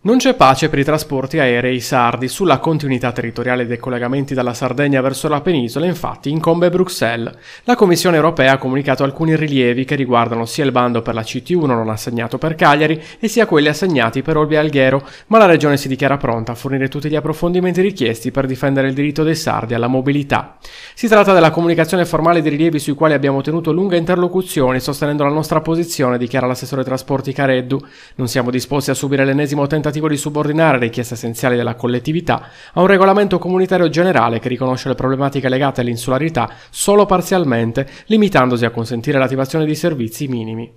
Non c'è pace per i trasporti aerei sardi. Sulla continuità territoriale dei collegamenti dalla Sardegna verso la penisola, infatti, incombe Bruxelles. La Commissione europea ha comunicato alcuni rilievi che riguardano sia il bando per la CT1 non assegnato per Cagliari e sia quelli assegnati per Olbia Alghero, ma la regione si dichiara pronta a fornire tutti gli approfondimenti richiesti per difendere il diritto dei sardi alla mobilità. Si tratta della comunicazione formale dei rilievi sui quali abbiamo tenuto lunghe interlocuzioni, sostenendo la nostra posizione, dichiara l'assessore trasporti Careddu. Non siamo disposti a subire l'ennesimo tentativo tentativo di subordinare richieste essenziali della collettività a un regolamento comunitario generale che riconosce le problematiche legate all'insularità solo parzialmente, limitandosi a consentire l'attivazione di servizi minimi.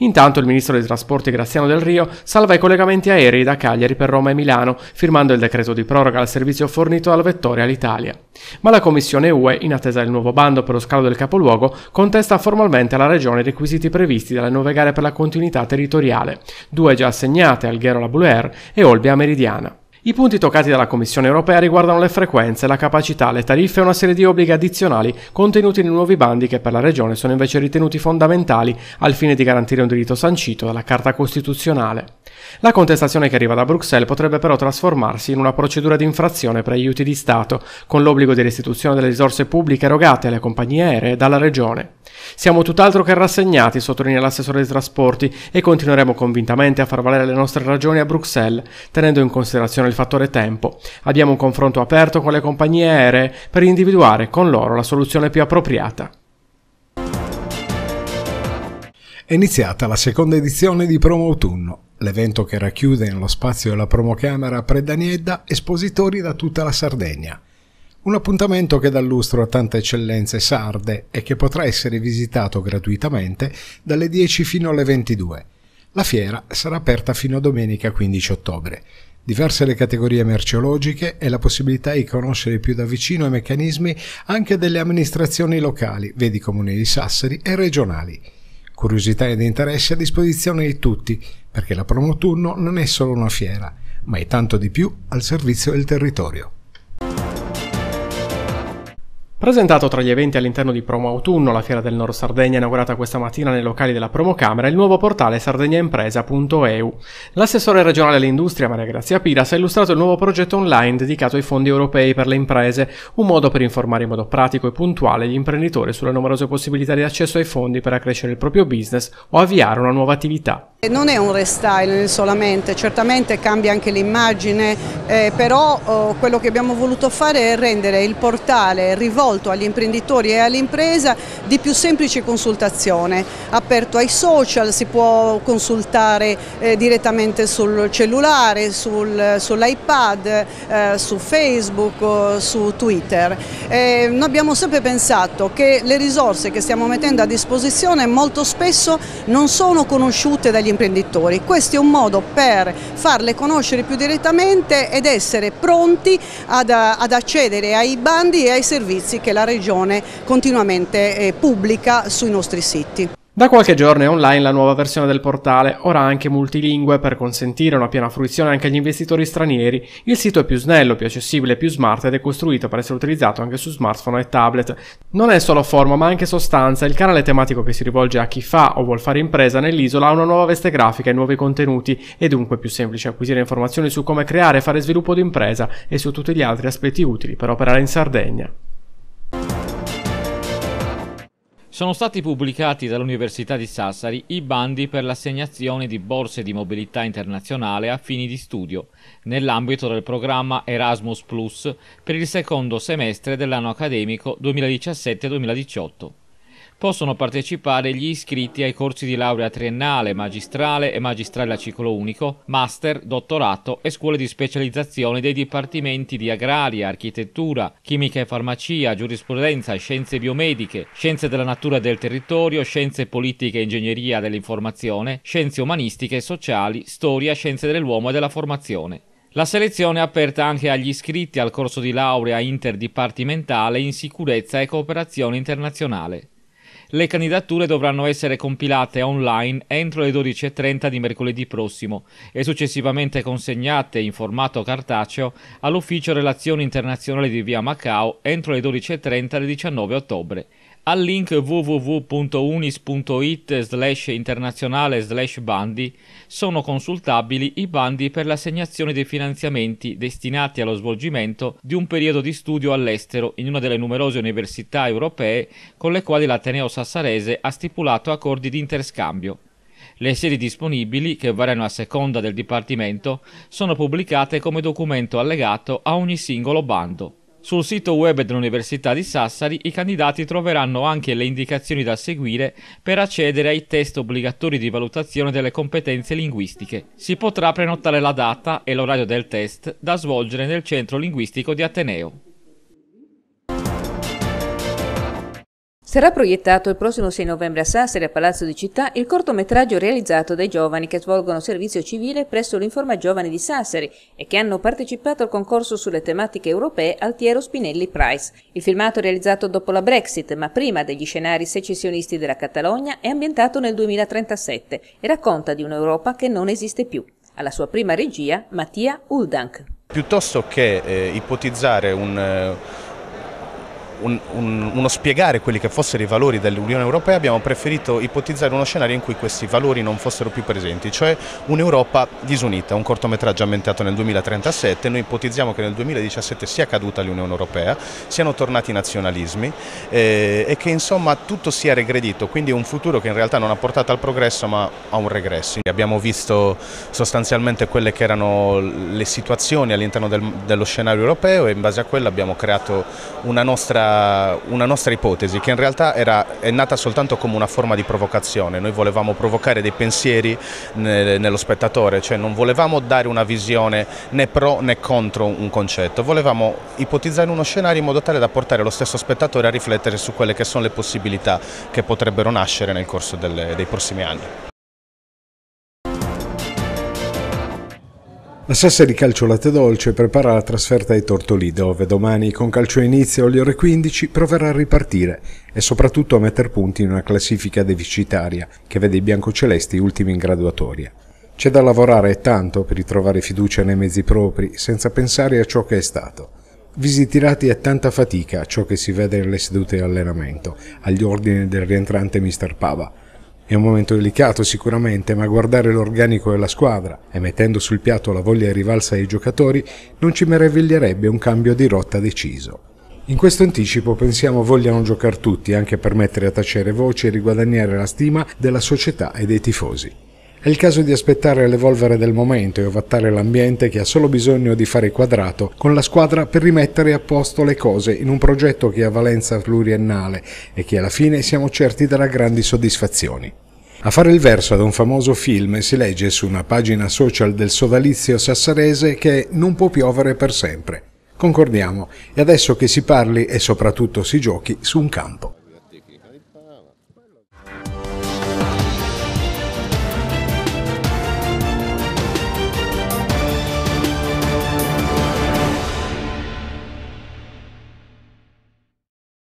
Intanto il ministro dei trasporti Graziano Del Rio salva i collegamenti aerei da Cagliari per Roma e Milano, firmando il decreto di proroga al servizio fornito dal vettore all'Italia. Ma la Commissione UE, in attesa del nuovo bando per lo scalo del capoluogo, contesta formalmente alla Regione i requisiti previsti dalle nuove gare per la continuità territoriale, due già assegnate al Gherola Bouler e Olbia Meridiana. I punti toccati dalla Commissione europea riguardano le frequenze, la capacità, le tariffe e una serie di obblighi addizionali contenuti nei nuovi bandi che per la Regione sono invece ritenuti fondamentali al fine di garantire un diritto sancito dalla Carta Costituzionale. La contestazione che arriva da Bruxelles potrebbe però trasformarsi in una procedura di infrazione per aiuti di Stato, con l'obbligo di restituzione delle risorse pubbliche erogate alle compagnie aeree dalla Regione. Siamo tutt'altro che rassegnati, sottolinea l'assessore dei trasporti, e continueremo convintamente a far valere le nostre ragioni a Bruxelles, tenendo in considerazione il fattore tempo. Abbiamo un confronto aperto con le compagnie aeree per individuare con loro la soluzione più appropriata. È iniziata la seconda edizione di Promo Autunno, l'evento che racchiude nello spazio della Promocamera Predaniedda espositori da tutta la Sardegna. Un appuntamento che dà lustro a tante eccellenze sarde e che potrà essere visitato gratuitamente dalle 10 fino alle 22. La fiera sarà aperta fino a domenica 15 ottobre diverse le categorie merceologiche e la possibilità di conoscere più da vicino i meccanismi anche delle amministrazioni locali, vedi comuni di Sassari e regionali. Curiosità ed interesse a disposizione di tutti, perché la Promoturno non è solo una fiera, ma è tanto di più al servizio del territorio. Presentato tra gli eventi all'interno di Promo Autunno, la Fiera del Nord Sardegna inaugurata questa mattina nei locali della Promocamera, il nuovo portale sardegnaimpresa.eu. L'assessore regionale all'industria Maria Grazia Piras ha illustrato il nuovo progetto online dedicato ai fondi europei per le imprese, un modo per informare in modo pratico e puntuale gli imprenditori sulle numerose possibilità di accesso ai fondi per accrescere il proprio business o avviare una nuova attività. Non è un restyling solamente, certamente cambia anche l'immagine, eh, però oh, quello che abbiamo voluto fare è rendere il portale rivolto rivolto agli imprenditori e all'impresa di più semplice consultazione, aperto ai social, si può consultare eh, direttamente sul cellulare, sul, sull'iPad, eh, su Facebook, su Twitter. Eh, noi abbiamo sempre pensato che le risorse che stiamo mettendo a disposizione molto spesso non sono conosciute dagli imprenditori, questo è un modo per farle conoscere più direttamente ed essere pronti ad, ad accedere ai bandi e ai servizi servizi che la Regione continuamente eh, pubblica sui nostri siti. Da qualche giorno è online la nuova versione del portale, ora anche multilingue per consentire una piena fruizione anche agli investitori stranieri. Il sito è più snello, più accessibile, più smart ed è costruito per essere utilizzato anche su smartphone e tablet. Non è solo forma ma anche sostanza, il canale tematico che si rivolge a chi fa o vuol fare impresa nell'isola ha una nuova veste grafica e nuovi contenuti, è dunque più semplice acquisire informazioni su come creare e fare sviluppo d'impresa e su tutti gli altri aspetti utili per operare in Sardegna. Sono stati pubblicati dall'Università di Sassari i bandi per l'assegnazione di borse di mobilità internazionale a fini di studio nell'ambito del programma Erasmus Plus per il secondo semestre dell'anno accademico 2017-2018 possono partecipare gli iscritti ai corsi di laurea triennale, magistrale e magistrale a ciclo unico, master, dottorato e scuole di specializzazione dei dipartimenti di agraria, architettura, chimica e farmacia, giurisprudenza, scienze biomediche, scienze della natura e del territorio, scienze politiche e ingegneria dell'informazione, scienze umanistiche e sociali, storia, scienze dell'uomo e della formazione. La selezione è aperta anche agli iscritti al corso di laurea interdipartimentale in sicurezza e cooperazione internazionale. Le candidature dovranno essere compilate online entro le 12.30 di mercoledì prossimo e successivamente consegnate in formato cartaceo all'Ufficio Relazioni Internazionali di Via Macao entro le 12.30 del 19 ottobre al link www.unis.it slash internazionale slash bandi sono consultabili i bandi per l'assegnazione dei finanziamenti destinati allo svolgimento di un periodo di studio all'estero in una delle numerose università europee con le quali l'Ateneo Sassarese ha stipulato accordi di interscambio. Le sedi disponibili, che variano a seconda del Dipartimento, sono pubblicate come documento allegato a ogni singolo bando. Sul sito web dell'Università di Sassari i candidati troveranno anche le indicazioni da seguire per accedere ai test obbligatori di valutazione delle competenze linguistiche. Si potrà prenotare la data e l'orario del test da svolgere nel centro linguistico di Ateneo. Sarà proiettato il prossimo 6 novembre a Sassari a Palazzo di Città il cortometraggio realizzato dai giovani che svolgono servizio civile presso l'Informa Giovani di Sassari e che hanno partecipato al concorso sulle tematiche europee Altiero Spinelli Price. Il filmato realizzato dopo la Brexit, ma prima degli scenari secessionisti della Catalogna, è ambientato nel 2037 e racconta di un'Europa che non esiste più. Alla sua prima regia, Mattia Uldank. Piuttosto che eh, ipotizzare un... Eh un, un, uno spiegare quelli che fossero i valori dell'Unione Europea abbiamo preferito ipotizzare uno scenario in cui questi valori non fossero più presenti, cioè un'Europa disunita, un cortometraggio ambientato nel 2037, noi ipotizziamo che nel 2017 sia caduta l'Unione Europea, siano tornati i nazionalismi eh, e che insomma tutto sia regredito, quindi un futuro che in realtà non ha portato al progresso ma a un regresso. Abbiamo visto sostanzialmente quelle che erano le situazioni all'interno del, dello scenario europeo e in base a quello abbiamo creato una nostra eh, una nostra ipotesi che in realtà era, è nata soltanto come una forma di provocazione, noi volevamo provocare dei pensieri ne, nello spettatore, cioè non volevamo dare una visione né pro né contro un concetto, volevamo ipotizzare uno scenario in modo tale da portare lo stesso spettatore a riflettere su quelle che sono le possibilità che potrebbero nascere nel corso delle, dei prossimi anni. La Sassa di Calcio Latte Dolce prepara la trasferta ai Tortoli, dove domani con calcio inizio alle ore 15 proverà a ripartire e soprattutto a metter punti in una classifica deficitaria che vede i biancocelesti ultimi in graduatoria. C'è da lavorare tanto per ritrovare fiducia nei mezzi propri senza pensare a ciò che è stato. Visi tirati è tanta fatica a ciò che si vede nelle sedute di allenamento, agli ordini del rientrante Mr. Pava. È un momento delicato sicuramente, ma guardare l'organico della squadra e mettendo sul piatto la voglia di rivalsa dei giocatori non ci meraviglierebbe un cambio di rotta deciso. In questo anticipo pensiamo vogliano giocare tutti anche per mettere a tacere voci e riguadagnare la stima della società e dei tifosi. È il caso di aspettare l'evolvere del momento e ovattare l'ambiente che ha solo bisogno di fare quadrato con la squadra per rimettere a posto le cose in un progetto che ha valenza pluriennale e che alla fine siamo certi darà grandi soddisfazioni. A fare il verso ad un famoso film si legge su una pagina social del sodalizio sassarese che non può piovere per sempre. Concordiamo, e adesso che si parli e soprattutto si giochi su un campo.